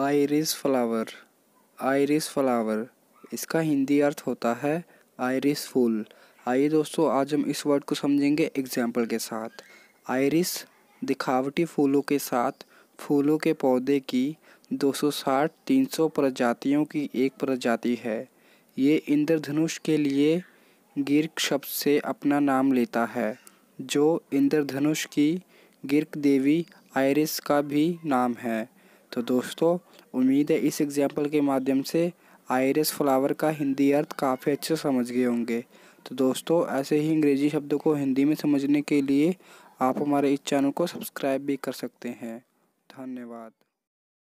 iris flower iris flower इसका हिंदी अर्थ होता है आयरिस फूल आइए दोस्तों आज हम इस वर्ड को समझेंगे एग्जाम्पल के साथ आयरिस दिखावटी फूलों के साथ फूलों के पौधे की 260-300 प्रजातियों की एक प्रजाति है ये इंद्रधनुष के लिए गिरक शब्द से अपना नाम लेता है जो इंद्रधनुष की गिरक देवी आयरिस का भी नाम है तो दोस्तों उम्मीद है इस एग्ज़ाम्पल के माध्यम से आयरस फ्लावर का हिंदी अर्थ काफ़ी अच्छे समझ गए होंगे तो दोस्तों ऐसे ही अंग्रेजी शब्दों को हिंदी में समझने के लिए आप हमारे इस चैनल को सब्सक्राइब भी कर सकते हैं धन्यवाद